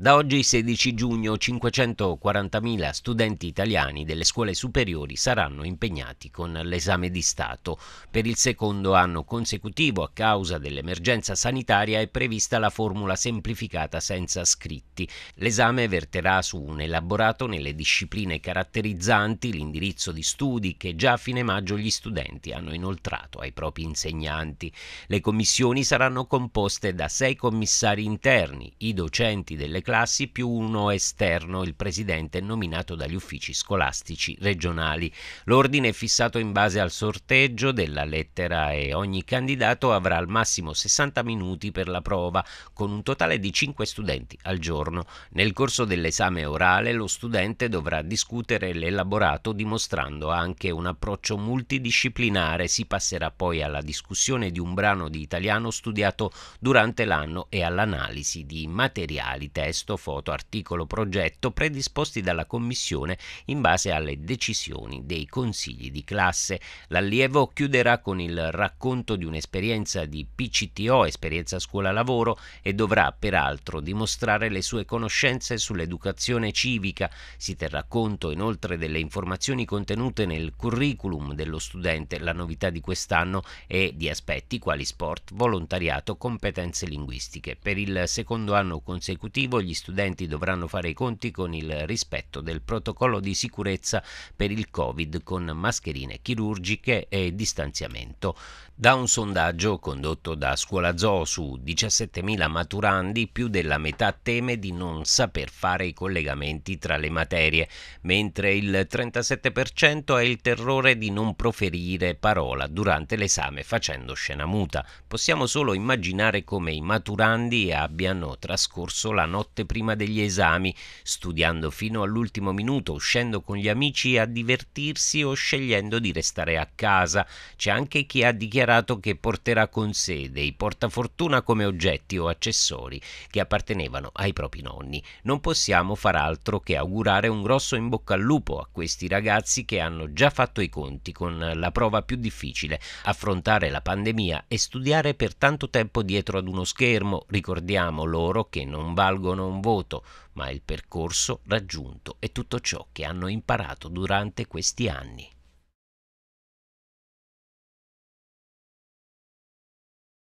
Da oggi 16 giugno 540.000 studenti italiani delle scuole superiori saranno impegnati con l'esame di Stato. Per il secondo anno consecutivo a causa dell'emergenza sanitaria è prevista la formula semplificata senza scritti. L'esame verterà su un elaborato nelle discipline caratterizzanti l'indirizzo di studi che già a fine maggio gli studenti hanno inoltrato ai propri insegnanti. Le commissioni saranno composte da sei commissari interni, i docenti delle classi più uno esterno, il presidente nominato dagli uffici scolastici regionali. L'ordine è fissato in base al sorteggio della lettera e ogni candidato avrà al massimo 60 minuti per la prova, con un totale di 5 studenti al giorno. Nel corso dell'esame orale lo studente dovrà discutere l'elaborato dimostrando anche un approccio multidisciplinare. Si passerà poi alla discussione di un brano di italiano studiato durante l'anno e all'analisi di materiali test testo, foto, articolo, progetto predisposti dalla Commissione in base alle decisioni dei consigli di classe. L'allievo chiuderà con il racconto di un'esperienza di PCTO, esperienza scuola-lavoro, e dovrà peraltro dimostrare le sue conoscenze sull'educazione civica. Si terrà conto inoltre delle informazioni contenute nel curriculum dello studente, la novità di quest'anno, e di aspetti quali sport, volontariato, competenze linguistiche. Per il secondo anno consecutivo gli gli studenti dovranno fare i conti con il rispetto del protocollo di sicurezza per il Covid con mascherine chirurgiche e distanziamento. Da un sondaggio condotto da Scuola Zoo su 17.000 maturandi, più della metà teme di non saper fare i collegamenti tra le materie, mentre il 37% ha il terrore di non proferire parola durante l'esame facendo scena muta. Possiamo solo immaginare come i maturandi abbiano trascorso la notte notte prima degli esami, studiando fino all'ultimo minuto, uscendo con gli amici a divertirsi o scegliendo di restare a casa. C'è anche chi ha dichiarato che porterà con sé dei portafortuna come oggetti o accessori che appartenevano ai propri nonni. Non possiamo far altro che augurare un grosso in bocca al lupo a questi ragazzi che hanno già fatto i conti con la prova più difficile, affrontare la pandemia e studiare per tanto tempo dietro ad uno schermo. Ricordiamo loro che non valgono un voto, ma il percorso raggiunto e tutto ciò che hanno imparato durante questi anni.